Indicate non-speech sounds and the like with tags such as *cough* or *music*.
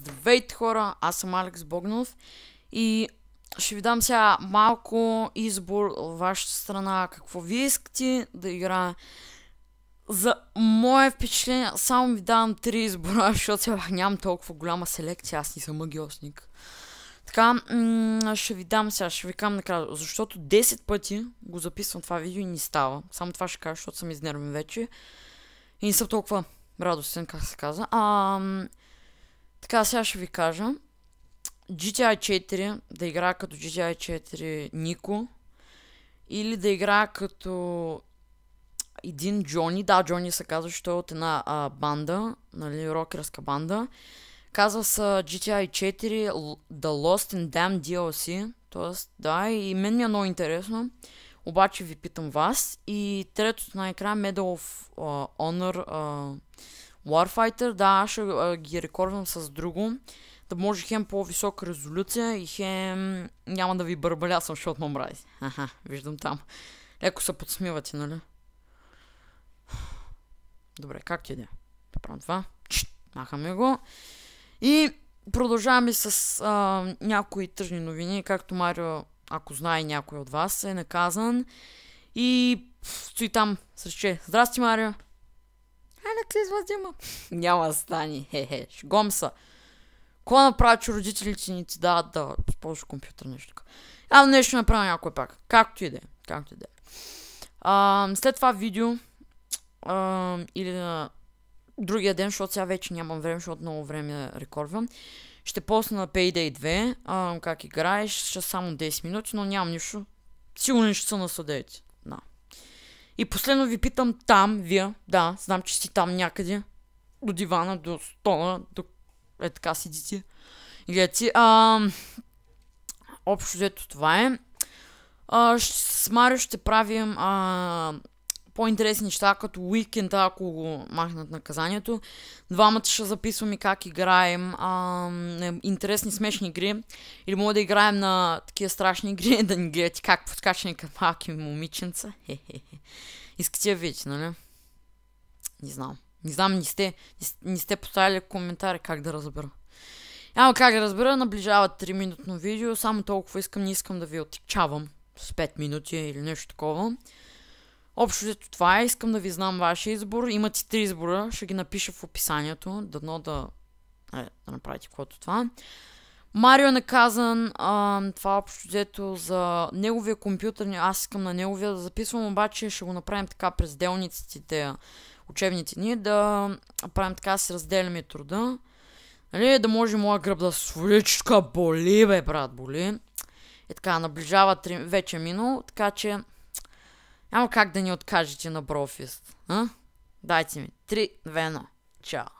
Здравейте хора, аз съм Алекс Богнов и ще ви дам сега малко избор от вашата страна, какво ви искате да играе. За мое впечатление само ви давам три избора, *laughs* защото сега нямам толкова голяма селекция, аз не съм магиосник. Така, ще ви дам сега, ще ви кам накрая, защото 10 пъти го записвам това видео и не става. Само това ще кажа, защото съм изнервен вече. И не съм толкова радостен, как се каза Ам... Така, сега ще ви кажа. GTI 4, да игра като GTI 4 Нико, или да игра като един Джони, да, Джони се казва, че той е от една а, банда, нали, рокерска банда. Казва се GTI 4 The Lost and Damn DLC, Тоест, да, и мен ми е много интересно. Обаче ви питам вас. И третото на екран Medal of uh, Honor uh, Warfighter, да, аз ще ги рекордвам с друго, да може хем по-висока резолюция и хем няма да ви съм, защото ме мрази. Аха, виждам там. Леко се подсмивате, нали? Добре, как ти иде? Е, Правим това. Чит, махаме го. И продължаваме с а, някои тъжни новини, както Марио, ако знае някой от вас, е наказан. И стои там, срещу. Здрасти, Марио! Алекс, извади Няма да стане. Хе-хе, шегом са. Кога направи, че родителите ни ти дават да използваш компютър нещо така? А, нещо направя някой пак. Както и да е. Както и да е. след това видео а, или на другия ден, защото сега вече нямам време, защото много време рекордвам. Ще посна на Payday 2, а, как играеш, ще само 10 минути, но нямам нищо. Сигурно ще са насъдете. И последно ви питам там, вие, да, знам, че си там някъде, до дивана, до стола, до... е така сидите. Гледате, а... общо взето това е. А, с Марио ще правим а, по-интересни неща, като уикенд, ако го махнат наказанието. Двамата ще записваме как играем а, интересни, смешни игри. Или мога да играем на такива страшни игри, *laughs* да ни гледате как подкачане към малки момиченца. Искате я видите, нали? Не знам. Не знам, не сте, не сте поставили коментари как да разбера. Няма как да разбера, наближава 3-минутно видео, само толкова искам, не искам да ви отикчавам с 5 минути или нещо такова. Общо взето това е, искам да ви знам вашия избор. Имате три избора, ще ги напиша в описанието, дано да, е, да направите каквото това. Марио е наказан, а, това общо взето за неговия компютър, аз искам на неговия да записвам, обаче ще го направим така през делниците, учебните ни, да правим така, да се разделяме труда. Нали, да може моя гръб да свличка, боли, бе, брат, боли. Е така, наближава 3, вече е минало, така че няма как да ни откажете на Брофист. А? Дайте ми. 3, 2, едно. Чао.